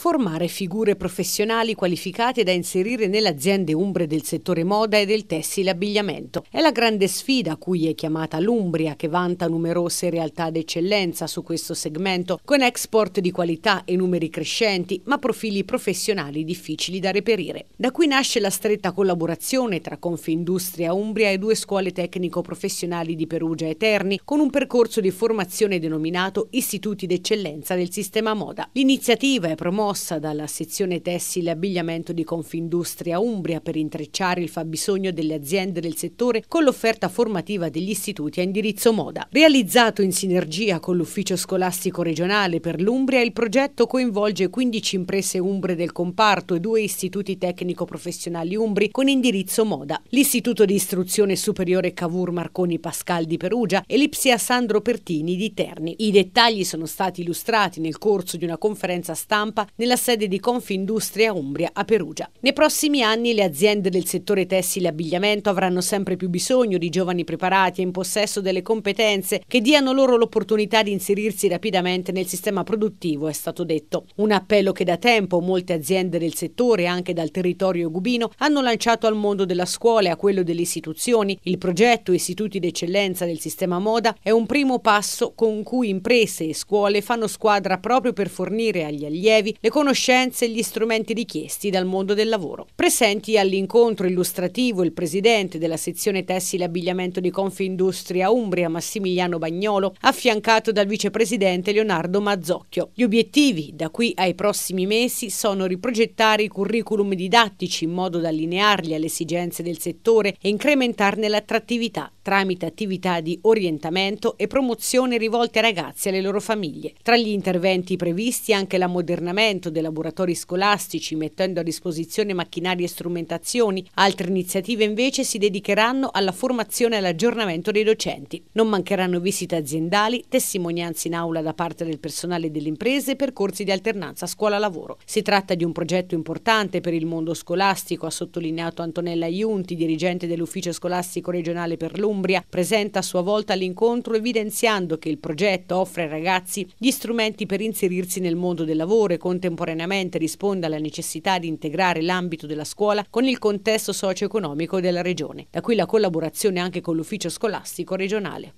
formare figure professionali qualificate da inserire nelle aziende umbre del settore moda e del tessile abbigliamento. È la grande sfida a cui è chiamata l'Umbria, che vanta numerose realtà d'eccellenza su questo segmento, con export di qualità e numeri crescenti, ma profili professionali difficili da reperire. Da qui nasce la stretta collaborazione tra Confindustria Umbria e due scuole tecnico-professionali di Perugia e Terni, con un percorso di formazione denominato Istituti d'eccellenza del sistema moda. L'iniziativa è promossa mossa dalla sezione tessile abbigliamento di Confindustria Umbria per intrecciare il fabbisogno delle aziende del settore con l'offerta formativa degli istituti a indirizzo moda. Realizzato in sinergia con l'Ufficio Scolastico Regionale per l'Umbria, il progetto coinvolge 15 imprese umbre del comparto e due istituti tecnico-professionali umbri con indirizzo moda. L'Istituto di Istruzione Superiore Cavour Marconi Pascal di Perugia e l'Ipsia Sandro Pertini di Terni. I dettagli sono stati illustrati nel corso di una conferenza stampa nella sede di Confindustria Umbria a Perugia. Nei prossimi anni le aziende del settore tessile e abbigliamento avranno sempre più bisogno di giovani preparati e in possesso delle competenze che diano loro l'opportunità di inserirsi rapidamente nel sistema produttivo, è stato detto. Un appello che da tempo molte aziende del settore, anche dal territorio gubino, hanno lanciato al mondo della scuola e a quello delle istituzioni. Il progetto Istituti d'eccellenza del sistema moda è un primo passo con cui imprese e scuole fanno squadra proprio per fornire agli allievi le le conoscenze e gli strumenti richiesti dal mondo del lavoro. Presenti all'incontro illustrativo il presidente della sezione tessile abbigliamento di Confindustria Umbria Massimiliano Bagnolo, affiancato dal vicepresidente Leonardo Mazzocchio. Gli obiettivi da qui ai prossimi mesi sono riprogettare i curriculum didattici in modo da allinearli alle esigenze del settore e incrementarne l'attrattività tramite attività di orientamento e promozione rivolte ai ragazzi e alle loro famiglie. Tra gli interventi previsti anche l'ammodernamento dei laboratori scolastici mettendo a disposizione macchinari e strumentazioni, altre iniziative invece si dedicheranno alla formazione e all'aggiornamento dei docenti. Non mancheranno visite aziendali, testimonianze in aula da parte del personale delle imprese e percorsi di alternanza scuola-lavoro. Si tratta di un progetto importante per il mondo scolastico, ha sottolineato Antonella Iunti, dirigente dell'ufficio scolastico regionale per l'UM dell'Umbria, presenta a sua volta l'incontro evidenziando che il progetto offre ai ragazzi gli strumenti per inserirsi nel mondo del lavoro e contemporaneamente risponde alla necessità di integrare l'ambito della scuola con il contesto socio-economico della regione. Da qui la collaborazione anche con l'ufficio scolastico regionale.